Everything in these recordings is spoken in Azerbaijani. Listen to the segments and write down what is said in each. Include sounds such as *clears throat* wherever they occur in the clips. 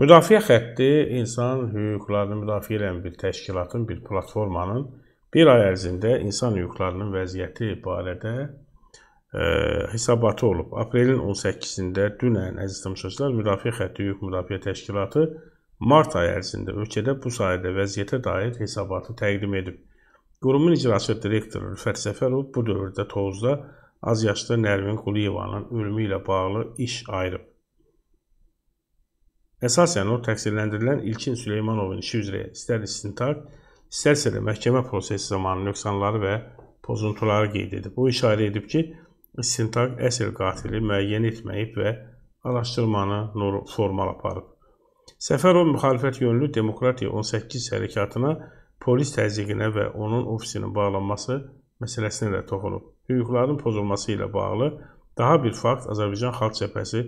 Müdafiə xətti insan hüquqlarını müdafiə edən bir təşkilatın, bir platformanın bir ay ərzində insan hüquqlarının vəziyyəti barədə ə, e, hesabatı olub. Aprelin 18-də dünən əziz tamaşaçılar Müdafiə Xətti Hüquq Müdafiə Təşkilatı mart ayı ərzində ölkədə bu sayədə vəziyyətə dair hesabatı təqdim edib. Qurumun icraçı direktoru Rüfət Səfərov bu dövrdə Tovuzda az yaşlı Nərmin Quliyevanın ölümü ilə bağlı iş ayırıb. Əsasən o təqsirləndirilən İlkin Süleymanovun işi üzrə istər istintaq, istərsə də məhkəmə prosesi zamanı nöqsanları və pozuntuları qeyd edib. O işarə edib ki, istintaq əsl qatili müəyyən etməyib və araşdırmanı formal aparıb. Səfərov müxalifət yönlü Demokratiya 18 hərəkatına, polis təzyiqinə və onun ofisinin bağlanması məsələsinə də toxunub. Hüquqların pozulması ilə bağlı daha bir fakt Azərbaycan Xalq Cəbhəsi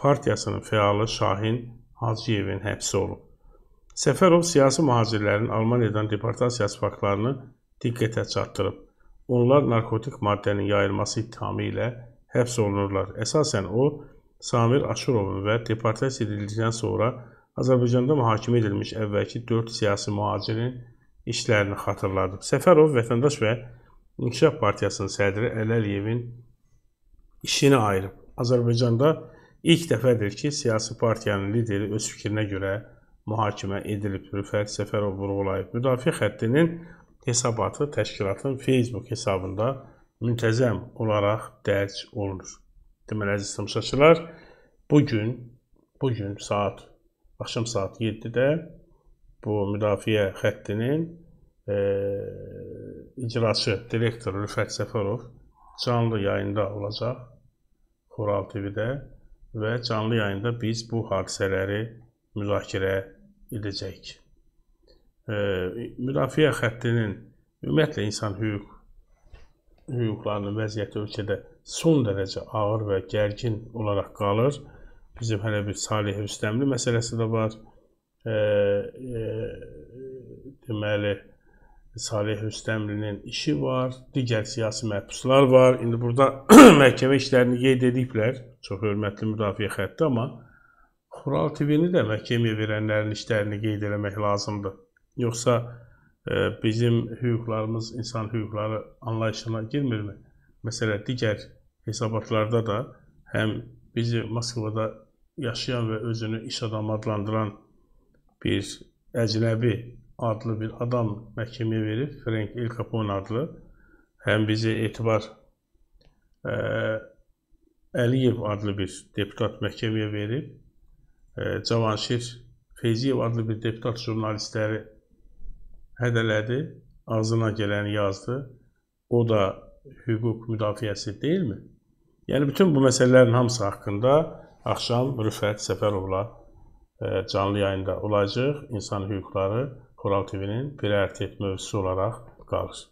Partiyasının fəalı Şahin Hacıyevin həbsi olub. Səfərov siyasi mühacirlərin Almaniyadan deportasiyası faktlarını diqqətə çatdırıb. Onlar narkotik maddənin yayılması ittihamı ilə həbs olunurlar. Əsasən o, Samir Aşurovun və deportasiya edildikdən sonra Azərbaycanda mühakimə edilmiş əvvəlki 4 siyasi mühacirin işlərini xatırladıb. Səfərov Vətəndaş və İnkişaf Partiyasının sədri Ələliyevin işini ayırıb. Azərbaycanda İlk dəfədir ki, siyasi partiyanın lideri öz fikrinə görə mühakimə edilib. Rüfət Səfərov vurğulayıb. Müdafiə xəttinin hesabatı təşkilatın Facebook hesabında müntəzəm olaraq dərc olunur. Deməli əziz tamaşaçılar, bu gün bu gün saat axşam saat 7-də bu müdafiə xəttinin e, icraçı direktoru Rüfət Səfərov canlı yayında olacaq Xoral TV-də və canlı yayında biz bu hadisələri müzakirə edəcəyik. E, müdafiə xəttinin ümumiyyətlə insan hüquq hüquqlarının vəziyyəti ölkədə son dərəcə ağır və gərgin olaraq qalır. Bizim hələ bir Salih Rüstəmli məsələsi də var. E, e, deməli Salih Rüstəmlinin işi var, digər siyasi məhbuslar var. İndi burada *clears throat* məhkəmə işlərini qeyd ediblər çox hörmətli müdafiə xətti, amma Xural TV-ni də məhkəməyə verənlərin işlərini qeyd eləmək lazımdır. Yoxsa ə, e, bizim hüquqlarımız insan hüquqları anlayışına girmirmi? Məsələn, digər hesabatlarda da həm bizi Moskvada yaşayan və özünü iş adamı adlandıran bir əcnəbi adlı bir adam məhkəməyə verib, Frank El Capone adlı, həm bizi etibar ə, e, Əliyev adlı bir deputat məhkəməyə verib, e, Cavanşir Feyziyev adlı bir deputat jurnalistləri hədələdi, ağzına gələni yazdı. O da hüquq müdafiəsi deyilmi? Yəni bütün bu məsələlərin hamısı haqqında axşam Rüfət Səfərovla e, canlı yayında olacaq. İnsan hüquqları Koral TV-nin bir ərtək mövzusu olaraq qalır.